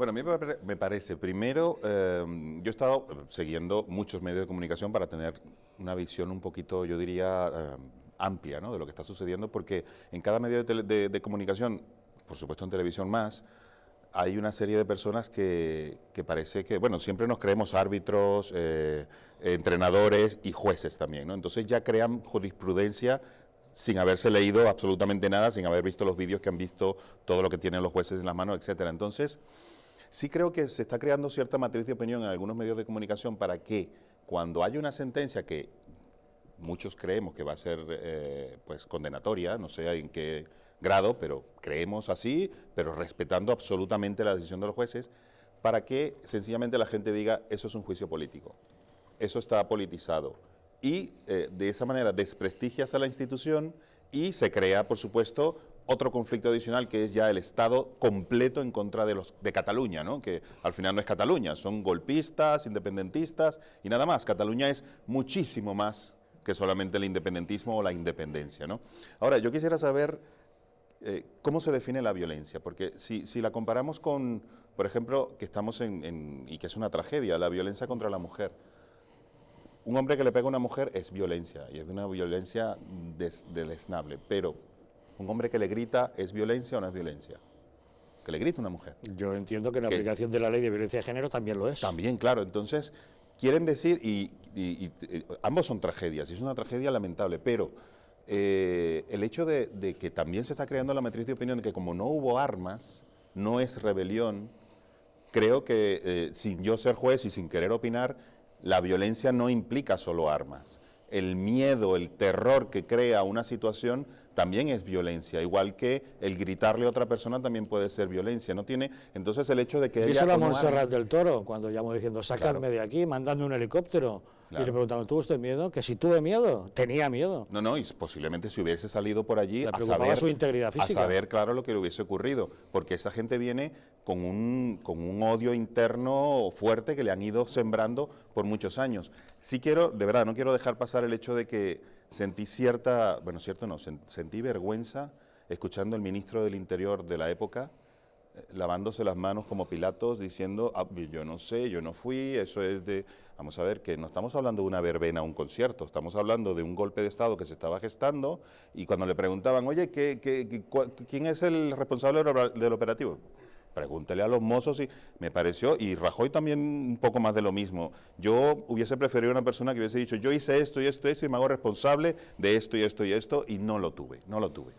Bueno, a mí me parece, primero, em, yo he estado eh, siguiendo muchos medios de comunicación para tener una visión un poquito, yo diría, em, amplia ¿no? de lo que está sucediendo, porque en cada medio de, comunicación, por supuesto en televisión más, hay una serie de personas que, parece que, bueno, siempre nos creemos árbitros, eh, entrenadores y jueces también, ¿no? Entonces ya crean jurisprudencia sin haberse leído absolutamente nada, sin haber visto los vídeos que han visto, todo lo que tienen los jueces en las manos, etcétera. Entonces, Sí creo que se está creando cierta matriz de opinión en algunos medios de comunicación para que cuando haya una sentencia que muchos creemos que va a ser eh, pues condenatoria, no sé en qué grado, pero creemos así, pero respetando absolutamente la decisión de los jueces, para que sencillamente la gente diga, eso es un juicio político, eso está politizado. Y eh, de esa manera desprestigias a la institución y se crea, por supuesto, otro conflicto adicional que es ya el Estado completo en contra de, los, de Cataluña, ¿no? que al final no es Cataluña, son golpistas, independentistas y nada más. Cataluña es muchísimo más que solamente el independentismo o la independencia. ¿no? Ahora, yo quisiera saber eh, cómo se define la violencia, porque si, si, la comparamos con, por ejemplo, que estamos en, y que es una tragedia, la violencia contra la mujer. Un hombre que le pega a una mujer es violencia, y es una violencia des, deleznable, pero un hombre que le grita, ¿es violencia o no es violencia? Que le grita una mujer. Yo entiendo que la aplicación de la ley de violencia de género también lo es. También, claro. Entonces, quieren decir, y, eh, ambos son tragedias, y es una tragedia lamentable, pero eh, el hecho de, que también se está creando la matriz de opinión de que como no hubo armas, no es rebelión, creo que eh, sin yo ser juez y sin querer opinar, la violencia no implica solo armas. El miedo, el terror que crea una situación también es violencia, igual que el gritarle a otra persona también puede ser violencia, no tiene, entonces el hecho de que... Dice la Montserrat del Toro, cuando llamó diciendo, sacarme de aquí, mandando un helicóptero, Y le preguntaron, ¿tuvo usted miedo? Que si tuve miedo, tenía miedo. No, no, y posiblemente si hubiese salido por allí a saber, su integridad física. a saber, claro, lo que le hubiese ocurrido. Porque esa gente viene con un, con un odio interno fuerte que le han ido sembrando por muchos años. Sí quiero, de verdad, no quiero dejar pasar el hecho de que sentí cierta, bueno, cierto no, sentí vergüenza escuchando al ministro del Interior de la época eh, lavándose las manos como Pilatos, diciendo, ah, yo no sé, yo no fui, eso es de, vamos a ver, que no estamos hablando de una verbena, un concierto, estamos hablando de un golpe de Estado que se estaba gestando y cuando le preguntaban, oye, ¿qué, quién es el responsable del operativo? Pregúntele a los mozos y me pareció, y Rajoy también un poco más de lo mismo. Yo hubiese preferido una persona que hubiese dicho, yo hice esto y esto y esto y me hago responsable de esto y esto y esto, y no lo tuve, no lo tuve.